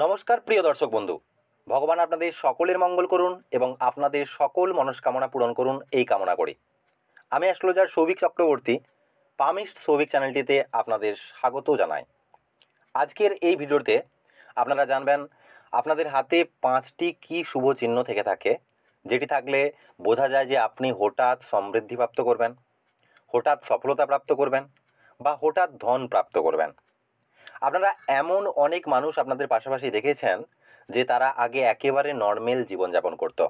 নমস্কার প্রিয় দর্শক বন্ধু ভগবান আপনাদের সকলের মঙ্গল করুন এবং আপনাদের সকল মনস্কামনা পূরণ করুন এই কামনা করি আমি অ্যাস্ট্রোলজার সৌভিক চক্রবর্তী পামিস্ট সৌভিক চ্যানেলটিতে আপনাদের স্বাগত জানাই আজকের এই ভিডিওতে আপনারা জানবেন আপনাদের হাতে পাঁচটি কি শুভ চিহ্ন থেকে থাকে যেটি থাকলে বোঝা যায় যে আপনি হঠাৎ সমৃদ্ধি প্রাপ্ত করবেন হঠাৎ সফলতা প্রাপ্ত করবেন বা হঠাৎ ধন প্রাপ্ত করবেন আপনারা এমন অনেক মানুষ আপনাদের পাশাপাশি দেখেছেন যে তারা আগে একেবারে নর্মেল জীবনযাপন করত।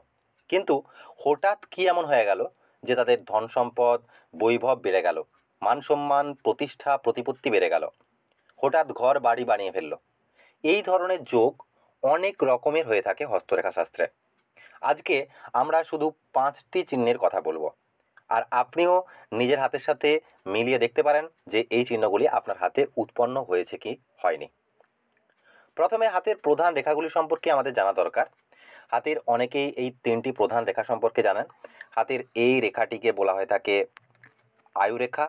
কিন্তু হঠাৎ কি এমন হয়ে গেল যে তাদের ধন সম্পদ বৈভব বেড়ে গেল মান সম্মান প্রতিষ্ঠা প্রতিপত্তি বেড়ে গেল হঠাৎ ঘর বাড়ি বানিয়ে ফেলল এই ধরনের যোগ অনেক রকমের হয়ে থাকে হস্তরেখা শাস্ত্রে আজকে আমরা শুধু পাঁচটি চিহ্নের কথা বলবো আর আপনিও নিজের হাতের সাথে মিলিয়ে দেখতে পারেন যে এই চিহ্নগুলি আপনার হাতে উৎপন্ন হয়েছে কি হয়নি প্রথমে হাতের প্রধান রেখাগুলি সম্পর্কে আমাদের জানা দরকার হাতের অনেকেই এই তিনটি প্রধান রেখা সম্পর্কে জানেন হাতের এই রেখাটিকে বলা হয় থাকে আয়ুরেখা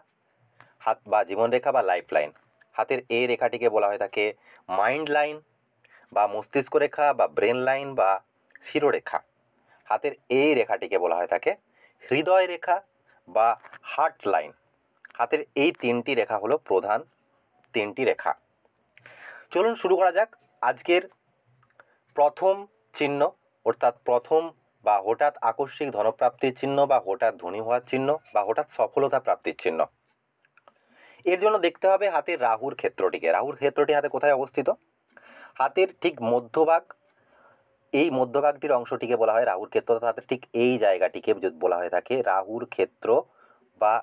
হাত বা জীবনরেখা বা লাইফ লাইন হাতের এই রেখাটিকে বলা হয় থাকে মাইন্ড লাইন বা মস্তিষ্ক রেখা বা ব্রেন লাইন বা শিরোরেখা হাতের এই রেখাটিকে বলা হয় থাকে হৃদয় রেখা বা হার্ট লাইন হাতের এই তিনটি রেখা হলো প্রধান তিনটি রেখা চলুন শুরু করা যাক আজকের প্রথম চিহ্ন অর্থাৎ প্রথম বা হঠাৎ আকস্মিক ধনপ্রাপ্তির চিহ্ন বা হঠাৎ ধনী হওয়ার চিহ্ন বা হঠাৎ সফলতা প্রাপ্তির চিহ্ন এর জন্য দেখতে হবে হাতের রাহুর ক্ষেত্রটিকে রাহুর ক্ষেত্রটি হাতে কোথায় অবস্থিত হাতের ঠিক মধ্যভাগ এই মধ্যভাগটির অংশটিকে বলা হয় রাহুর ক্ষেত্র তাতে ঠিক এই জায়গাটিকে যদি বলা হয়ে থাকে রাহুর ক্ষেত্র বা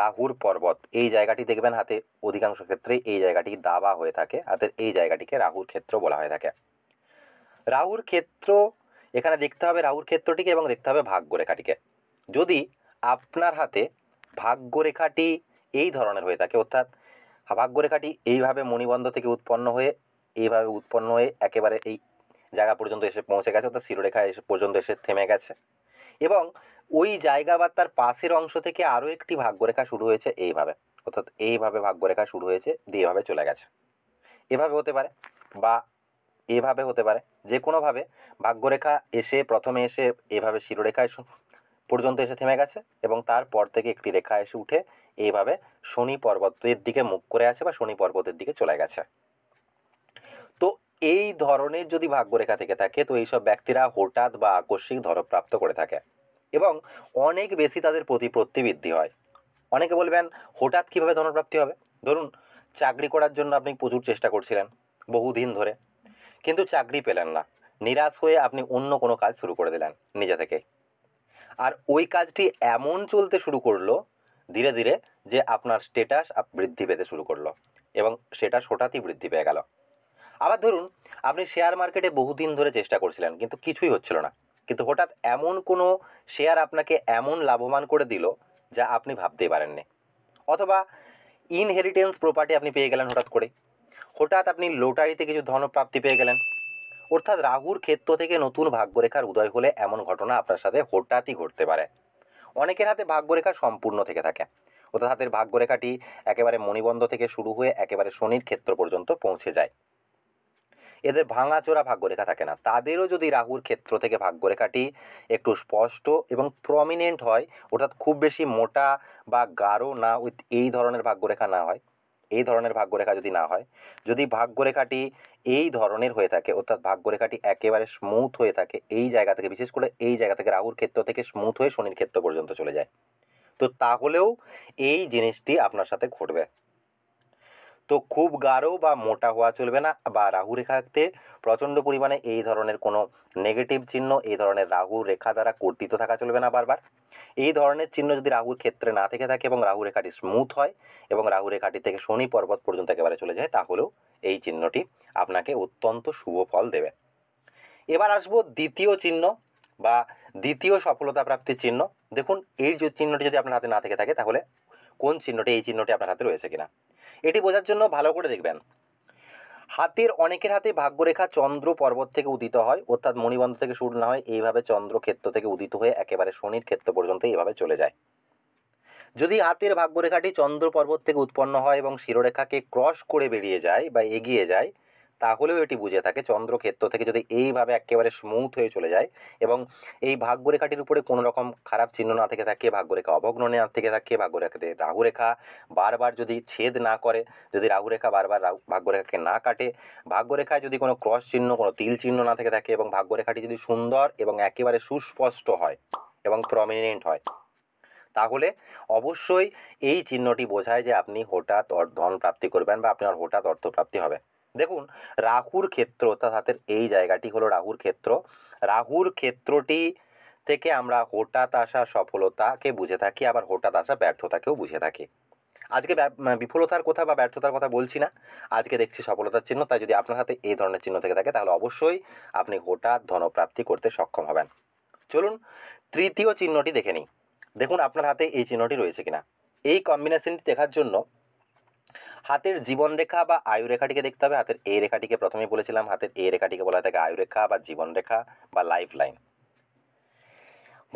রাহুর পর্বত এই জায়গাটি দেখবেন হাতে অধিকাংশ ক্ষেত্রে এই জায়গাটি দাবা হয়ে থাকে হাতের এই জায়গাটিকে রাহুর ক্ষেত্র বলা হয়ে থাকে রাহুর ক্ষেত্র এখানে দেখতে হবে রাহুর ক্ষেত্রটিকে এবং দেখতে হবে ভাগ্যরেখাটিকে যদি আপনার হাতে ভাগ্যরেখাটি এই ধরনের হয়ে থাকে অর্থাৎ ভাগ্যরেখাটি এইভাবে মণিবন্ধ থেকে উৎপন্ন হয়ে এইভাবে উৎপন্ন হয়ে একেবারে এই জায়গা পর্যন্ত এসে পৌঁছে গেছে অর্থাৎ শিরোরেখা এসে পর্যন্ত এসে থেমে গেছে এবং ওই জায়গা বা তার পাশের অংশ থেকে আরও একটি ভাগ্যরেখা শুরু হয়েছে এইভাবে অর্থাৎ এইভাবে ভাগ্যরেখা শুরু হয়েছে দিয়ে এভাবে চলে গেছে এভাবে হতে পারে বা এভাবে হতে পারে যে কোনোভাবে ভাগ্যরেখা এসে প্রথমে এসে এভাবে শিরোরেখায় পর্যন্ত এসে থেমে গেছে এবং তারপর থেকে একটি রেখা এসে উঠে এইভাবে শনি পর্বতের দিকে মুখ করে আছে বা শনি পর্বতের দিকে চলে গেছে এই ধরনের যদি ভাগ্যরেখা থেকে থাকে তো এইসব ব্যক্তিরা হঠাৎ বা আকস্মিক ধনপ্রাপ্ত করে থাকে এবং অনেক বেশি তাদের প্রতি প্রতিবৃদ্ধি হয় অনেকে বলবেন হঠাৎ কীভাবে ধনপ্রাপ্তি হবে ধরুন চাকরি করার জন্য আপনি প্রচুর চেষ্টা করছিলেন বহুদিন ধরে কিন্তু চাকরি পেলেন না নিরাশ হয়ে আপনি অন্য কোনো কাজ শুরু করে দিলেন নিজে থেকে আর ওই কাজটি এমন চলতে শুরু করলো ধীরে ধীরে যে আপনার স্টেটাস বৃদ্ধি পেতে শুরু করলো এবং সেটা হঠাৎই বৃদ্ধি পেয়ে গেল আবার ধরুন আপনি শেয়ার মার্কেটে বহুদিন ধরে চেষ্টা করছিলেন কিন্তু কিছুই হচ্ছিল না কিন্তু হঠাৎ এমন কোনো শেয়ার আপনাকে এমন লাভবান করে দিল যা আপনি ভাবতেই পারেননি অথবা ইনহেরিটেন্স প্রপার্টি আপনি পেয়ে গেলেন হঠাৎ করে হঠাৎ আপনি লোটারিতে কিছু ধনপ্রাপ্তি পেয়ে গেলেন অর্থাৎ রাহুর ক্ষেত্র থেকে নতুন ভাগ্যরেখার উদয় হলে এমন ঘটনা আপনার সাথে হঠাৎই ঘটতে পারে অনেকের হাতে ভাগ্যরেখা সম্পূর্ণ থেকে থাকে অর্থাৎ হাতের ভাগ্যরেখাটি একেবারে মণিবন্ধ থেকে শুরু হয়ে একেবারে শনির ক্ষেত্র পর্যন্ত পৌঁছে যায় এদের ভাঙাচোরা ভাগ্যরেখা থাকে না তাদেরও যদি রাহুর ক্ষেত্র থেকে ভাগ্যরেখাটি একটু স্পষ্ট এবং প্রমিনেন্ট হয় অর্থাৎ খুব বেশি মোটা বা গাঢ় না উইথ এই ধরনের ভাগ্যরেখা না হয় এই ধরনের ভাগ্যরেখা যদি না হয় যদি ভাগ্যরেখাটি এই ধরনের হয়ে থাকে অর্থাৎ ভাগ্যরেখাটি একেবারে স্মুথ হয়ে থাকে এই জায়গা থেকে বিশেষ করে এই জায়গা থেকে রাহুর ক্ষেত্র থেকে স্মুথ হয়ে শনির ক্ষেত্র পর্যন্ত চলে যায় তো তাহলেও এই জিনিসটি আপনার সাথে ঘটবে তো খুব গাঢ় বা মোটা হওয়া চলবে না বা রাহু রেখাতে প্রচণ্ড পরিমাণে এই ধরনের কোনো নেগেটিভ চিহ্ন এই ধরনের রাহু রেখা দ্বারা কর্তিত থাকা চলবে না বারবার এই ধরনের চিহ্ন যদি রাহুর ক্ষেত্রে না থেকে থাকে এবং রাহু রেখাটি স্মুথ হয় এবং রাহু রেখাটি থেকে শনি পর্বত পর্যন্ত একেবারে চলে যায় তাহলেও এই চিহ্নটি আপনাকে অত্যন্ত শুভ ফল দেবে এবার আসবো দ্বিতীয় চিহ্ন বা দ্বিতীয় সফলতা প্রাপ্তির চিহ্ন দেখুন এই চিহ্নটি যদি আপনার হাতে না থেকে থাকে তাহলে কোন চিহ্নটি এই চিহ্নটি আপনার হাতে রয়েছে কিনা এটি বোঝার জন্য ভালো করে দেখবেন হাতের অনেকের হাতে ভাগ্যরেখা চন্দ্র পর্বত থেকে উদিত হয় অর্থাৎ মণিবন্ধ থেকে শুরু না হয় এইভাবে চন্দ্র ক্ষেত্র থেকে উদিত হয়ে একেবারে শনির ক্ষেত্র পর্যন্ত এইভাবে চলে যায় যদি হাতের ভাগ্যরেখাটি চন্দ্র পর্বত থেকে উৎপন্ন হয় এবং শিরোরেখাকে ক্রস করে বেরিয়ে যায় বা এগিয়ে যায় তাহলেও এটি বুঝে থাকে চন্দ্রক্ষেত্র থেকে যদি এইভাবে একেবারে স্মুথ হয়ে চলে যায় এবং এই ভাগ্যরেখাটির উপরে কোনো রকম খারাপ চিহ্ন না থেকে থাকে ভাগ্যরেখা অভগ্ন না থেকে থাকে ভাগ্যরেখাতে রাহুরেখা বারবার যদি ছেদ না করে যদি রাহুরেখা বারবার ভাগ্যরেখাকে না কাটে ভাগ্যরেখায় যদি কোনো ক্রস চিহ্ন কোনো তিল চিহ্ন না থেকে থাকে এবং ভাগ্যরেখাটি যদি সুন্দর এবং একেবারে সুস্পষ্ট হয় এবং প্রমিনেন্ট হয় তাহলে অবশ্যই এই চিহ্নটি বোঝায় যে আপনি হঠাৎ ধন প্রাপ্তি করবেন বা আপনার হঠাৎ অর্থপ্রাপ্তি হবে দেখুন রাহুর ক্ষেত্র অর্থাৎ হাতের এই জায়গাটি হলো রাহুর ক্ষেত্র রাহুর ক্ষেত্রটি থেকে আমরা হঠাৎ আসা সফলতাকে বুঝে থাকি আবার হঠাৎ আসা ব্যর্থতাকেও বুঝে থাকি আজকে বিফলতার কথা বা ব্যর্থতার কথা বলছি না আজকে দেখছি সফলতার চিহ্ন তাই যদি আপনার হাতে এই ধরনের চিহ্ন থেকে থাকে তাহলে অবশ্যই আপনি হঠাৎ ধনপ্রাপ্তি করতে সক্ষম হবেন চলুন তৃতীয় চিহ্নটি দেখে নিই দেখুন আপনার হাতে এই চিহ্নটি রয়েছে কিনা এই কম্বিনেশনটি দেখার জন্য হাতের জীবন রেখা বা আয়ু রেখাটিকে দেখতে হবে হাতের এ রেখাটিকে প্রথমেই বলেছিলাম হাতের এ রেখাটিকে বলা থাকে আয়ু রেখা বা জীবন রেখা বা লাইফ লাইন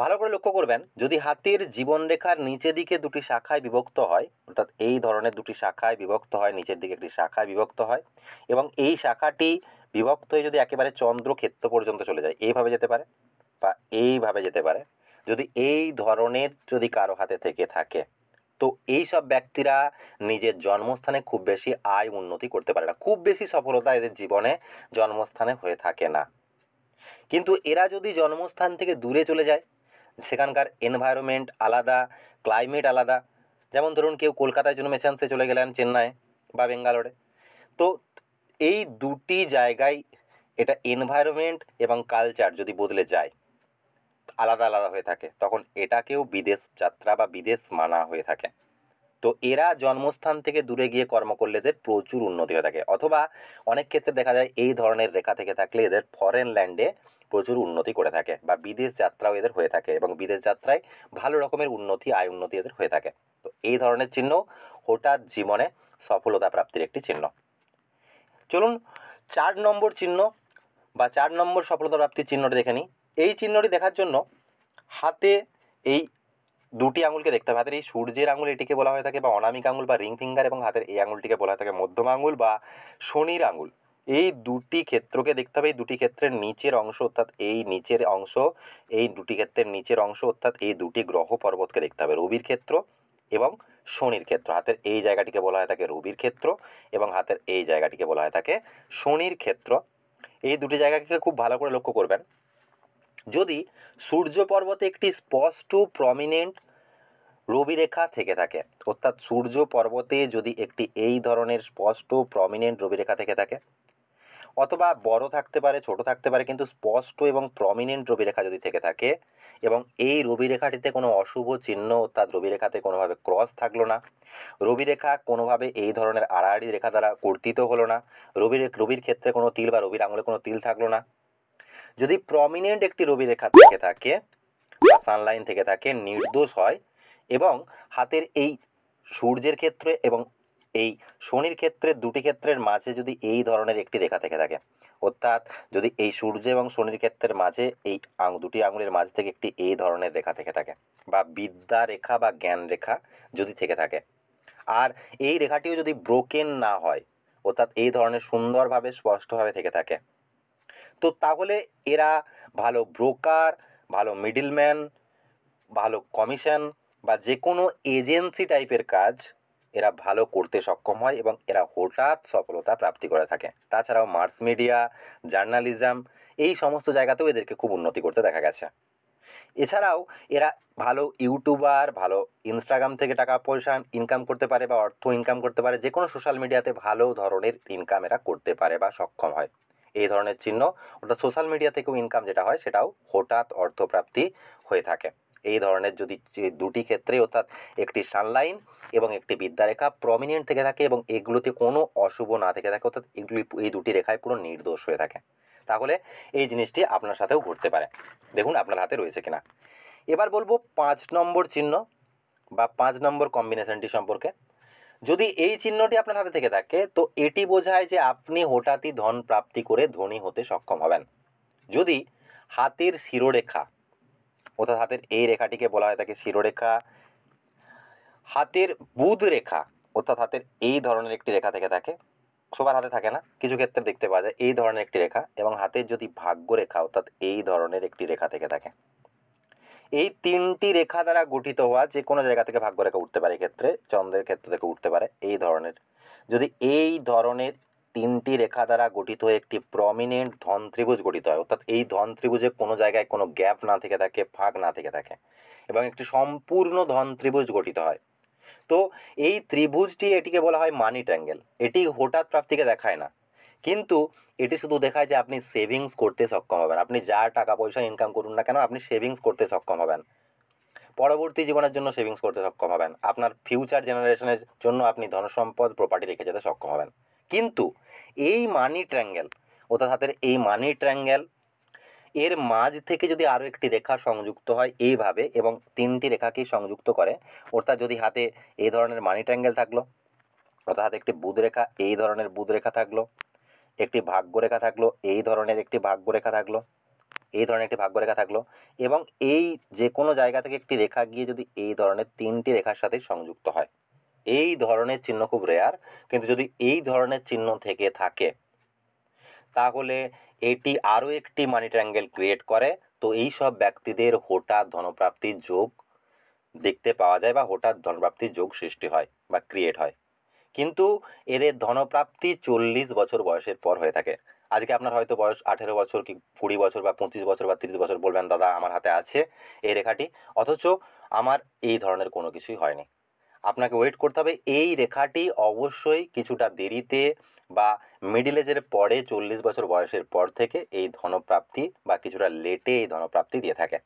ভালো করে লক্ষ্য করবেন যদি হাতের জীবনরেখার নিচে দিকে দুটি শাখায় বিভক্ত হয় অর্থাৎ এই ধরনের দুটি শাখায় বিভক্ত হয় নিচের দিকে একটি শাখায় বিভক্ত হয় এবং এই শাখাটি বিভক্ত হয়ে যদি একেবারে চন্দ্রক্ষেত্র পর্যন্ত চলে যায় এইভাবে যেতে পারে বা এইভাবে যেতে পারে যদি এই ধরনের যদি কারো হাতে থেকে থাকে তো এই সব ব্যক্তিরা নিজের জন্মস্থানে খুব বেশি আয় উন্নতি করতে পারে না খুব বেশি সফলতা এদের জীবনে জন্মস্থানে হয়ে থাকে না কিন্তু এরা যদি জন্মস্থান থেকে দূরে চলে যায় সেখানকার এনভায়রনমেন্ট আলাদা ক্লাইমেট আলাদা যেমন ধরুন কেউ কলকাতায় জন্মেছেন সে চলে গেলেন চেন্নাই বা বেঙ্গালোরে তো এই দুটি জায়গায় এটা এনভায়রনমেন্ট এবং কালচার যদি বদলে যায় আলাদা আলাদা হয়ে থাকে তখন এটাকেও বিদেশ যাত্রা বা বিদেশ মানা হয়ে থাকে তো এরা জন্মস্থান থেকে দূরে গিয়ে কর্ম করলে এদের প্রচুর উন্নতি হয়ে থাকে অথবা অনেক ক্ষেত্রে দেখা যায় এই ধরনের রেখা থেকে থাকলে এদের ফরেন ল্যান্ডে প্রচুর উন্নতি করে থাকে বা বিদেশ যাত্রাও এদের হয়ে থাকে এবং বিদেশ যাত্রায় ভালো রকমের উন্নতি আয় উন্নতি এদের হয়ে থাকে তো এই ধরনের চিহ্ন হঠাৎ জীবনে সফলতা প্রাপ্তির একটি চিহ্ন চলুন চার নম্বর চিহ্ন বা চার নম্বর সফলতা প্রাপ্তির চিহ্নটা দেখে নিই এই চিহ্নটি দেখার জন্য হাতে এই দুটি আঙুলকে দেখতে হবে হাতের এই সূর্যের আঙুল এটিকে বলা হয়ে থাকে বা অনামিক আঙুল বা রিং ফিঙ্গার এবং হাতের এই আঙুলটিকে বলা হয়ে থাকে মধ্যম আঙুল বা শনির আঙুল এই দুটি ক্ষেত্রকে দেখতে হবে এই দুটি ক্ষেত্রের নিচের অংশ অর্থাৎ এই নিচের অংশ এই দুটি ক্ষেত্রের নিচের অংশ অর্থাৎ এই দুটি গ্রহ পর্বতকে দেখতে হবে রবির ক্ষেত্র এবং শনির ক্ষেত্র হাতের এই জায়গাটিকে বলা হয় থাকে রবির ক্ষেত্র এবং হাতের এই জায়গাটিকে বলা হয় থাকে শনির ক্ষেত্র এই দুটি জায়গাকে খুব ভালো করে লক্ষ্য করবেন যদি সূর্য পর্বতে একটি স্পষ্ট প্রমিনেন্ট রবিরেখা থেকে থাকে অর্থাৎ সূর্য পর্বতে যদি একটি এই ধরনের স্পষ্ট প্রমিনেন্ট রবিরেখা থেকে থাকে অথবা বড় থাকতে পারে ছোট থাকতে পারে কিন্তু স্পষ্ট এবং প্রমিনেন্ট রবিরেখা যদি থেকে থাকে এবং এই রবিরেখাটিতে কোনো অশুভ চিহ্ন অর্থাৎ রবিরেখাতে কোনোভাবে ক্রস থাকলো না রবিরেখা কোনোভাবে এই ধরনের আড়াআড়ি রেখা দ্বারা কর্তিত হলো না রবির রবির ক্ষেত্রে কোনো তিল বা রবির আঙুলে কোনো তিল থাকলো না যদি প্রমিনেন্ট একটি রবি রেখা থেকে থাকে সানলাইন থেকে থাকে নির্দোষ হয় এবং হাতের এই সূর্যের ক্ষেত্রে এবং এই শনির ক্ষেত্রে দুটি ক্ষেত্রের মাঝে যদি এই ধরনের একটি রেখা থেকে থাকে অর্থাৎ যদি এই সূর্য এবং শনির ক্ষেত্রের মাঝে এই দুটি আঙুলের মাঝ থেকে একটি এই ধরনের রেখা থেকে থাকে বা বিদ্যা রেখা বা জ্ঞান রেখা যদি থেকে থাকে আর এই রেখাটিও যদি ব্রোকেন না হয় অর্থাৎ এই ধরনের সুন্দরভাবে স্পষ্টভাবে থেকে থাকে তো তাহলে এরা ভালো ব্রোকার ভালো মিডিলম্যান ভালো কমিশন বা যে কোনো এজেন্সি টাইপের কাজ এরা ভালো করতে সক্ষম হয় এবং এরা হঠাৎ সফলতা প্রাপ্তি করে থাকে তাছাড়াও মার্স মিডিয়া জার্নালিজম এই সমস্ত জায়গাতেও এদেরকে খুব উন্নতি করতে দেখা গেছে এছাড়াও এরা ভালো ইউটিউবার ভালো ইনস্টাগ্রাম থেকে টাকা পয়সা ইনকাম করতে পারে বা অর্থ ইনকাম করতে পারে যে কোনো সোশ্যাল মিডিয়াতে ভালো ধরনের ইনকাম এরা করতে পারে বা সক্ষম হয় এই ধরনের চিহ্ন অর্থাৎ সোশ্যাল মিডিয়া থেকেও ইনকাম যেটা হয় সেটাও হঠাৎ অর্থপ্রাপ্তি হয়ে থাকে এই ধরনের যদি দুটি ক্ষেত্রে অর্থাৎ একটি সানলাইন এবং একটি বিদ্যারেখা প্রমিনেন্ট থেকে থাকে এবং এগুলোতে কোনো অশুভ না থেকে থাকে অর্থাৎ এগুলি এই দুটি রেখায় পুরো নির্দোষ হয়ে থাকে তাহলে এই জিনিসটি আপনার সাথেও ঘটতে পারে দেখুন আপনার হাতে রয়েছে কিনা এবার বলবো পাঁচ নম্বর চিহ্ন বা পাঁচ নম্বর কম্বিনেশনটি সম্পর্কে যদি এই চিহ্নটি আপনার হাতে থেকে থাকে তো এটি বোঝায় যে আপনি হঠাৎই ধন প্রাপ্তি করে ধনী হতে সক্ষম হবেন যদি হাতের শিরোরেখা অর্থাৎ হাতের এই রেখাটিকে বলা হয় থাকে শিরোরেখা হাতের বুধ রেখা অর্থাৎ হাতের এই ধরনের একটি রেখা থেকে থাকে সবার হাতে থাকে না কিছু ক্ষেত্রে দেখতে পাওয়া যায় এই ধরনের একটি রেখা এবং হাতের যদি ভাগ্য রেখা অর্থাৎ এই ধরনের একটি রেখা থেকে থাকে এই তিনটি রেখা দ্বারা গঠিত হওয়া যে কোনো জায়গা থেকে রেখা উঠতে পারে ক্ষেত্রে চন্দ্রের ক্ষেত্র থেকে উঠতে পারে এই ধরনের যদি এই ধরনের তিনটি রেখা দ্বারা গঠিত একটি প্রমিনেন্ট ধন ত্রিভুজ গঠিত হয় অর্থাৎ এই ধন ত্রিভুজে কোনো জায়গায় কোনো গ্যাপ না থেকে থাকে ফাঁক না থেকে থাকে এবং একটি সম্পূর্ণ ধন ত্রিভুজ গঠিত হয় তো এই ত্রিভুজটি এটিকে বলা হয় মানি ট্যাঙ্গেল এটি হঠাৎ প্রাপ্তিকে দেখায় না কিন্তু এটি শুধু দেখায় যে আপনি সেভিংস করতে সক্ষম হবেন আপনি যা টাকা পয়সা ইনকাম করুন না কেন আপনি সেভিংস করতে সক্ষম হবেন পরবর্তী জীবনের জন্য সেভিংস করতে সক্ষম হবেন আপনার ফিউচার জেনারেশনের জন্য আপনি ধনসম্পদ প্রপার্টি রেখে যেতে সক্ষম হবেন কিন্তু এই মানি ট্র্যাঙ্গেল অর্থাৎ হাতের এই মানি ট্র্যাঙ্গেল এর মাঝ থেকে যদি আরও একটি রেখা সংযুক্ত হয় এইভাবে এবং তিনটি রেখাকে সংযুক্ত করে অর্থাৎ যদি হাতে এই ধরনের মানি ট্র্যাঙ্গেল থাকলো অর্থাৎ হাতে একটি বুধ রেখা এই ধরনের বুধ রেখা থাকলো একটি ভাগ্যরেখা থাকলো এই ধরনের একটি ভাগ্যরেখা থাকলো এই ধরনের একটি ভাগ্যরেখা থাকলো এবং এই যে কোনো জায়গা থেকে একটি রেখা গিয়ে যদি এই ধরনের তিনটি রেখার সাথে সংযুক্ত হয় এই ধরনের চিহ্ন খুব রেয়ার কিন্তু যদি এই ধরনের চিহ্ন থেকে থাকে তাহলে এটি আরও একটি মানি ট্রাঙ্গেল ক্রিয়েট করে তো এই সব ব্যক্তিদের হঠাৎ ধনপ্রাপ্তির যোগ দেখতে পাওয়া যায় বা হঠাৎ ধনপ্রাপ্তির যোগ সৃষ্টি হয় বা ক্রিয়েট হয় কিন্তু এদের ধনপ্রাপ্তি চল্লিশ বছর বয়সের পর হয়ে থাকে আজকে আপনার হয়তো বয়স আঠেরো বছর কি কুড়ি বছর বা পঁচিশ বছর বা তিরিশ বছর বলবেন দাদা আমার হাতে আছে এই রেখাটি অথচ আমার এই ধরনের কোনো কিছুই হয়নি আপনাকে ওয়েট করতে হবে এই রেখাটি অবশ্যই কিছুটা দেরিতে বা মিডিল এজের পরে চল্লিশ বছর বয়সের পর থেকে এই ধনপ্রাপ্তি বা কিছুটা লেটে এই ধনপ্রাপ্তি দিয়ে থাকে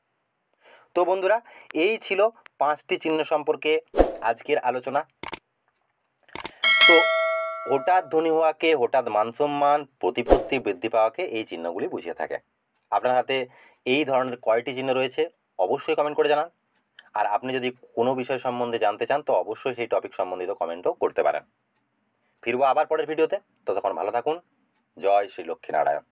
তো বন্ধুরা এই ছিল পাঁচটি চিহ্ন সম্পর্কে আজকের আলোচনা তো হঠাৎ ধনী হওয়াকে হঠাৎ মানসম্মান প্রতিপত্তি বৃদ্ধি পাওয়াকে এই চিহ্নগুলি বুঝিয়ে থাকে আপনার হাতে এই ধরনের কয়টি চিহ্ন রয়েছে অবশ্যই কমেন্ট করে জানান আর আপনি যদি কোনো বিষয় সম্বন্ধে জানতে চান তো অবশ্যই সেই টপিক সম্বন্ধিত কমেন্টও করতে পারেন ফিরবো আবার পরের ভিডিওতে ততক্ষণ ভালো থাকুন জয় শ্রী লক্ষ্মীনারায়ণ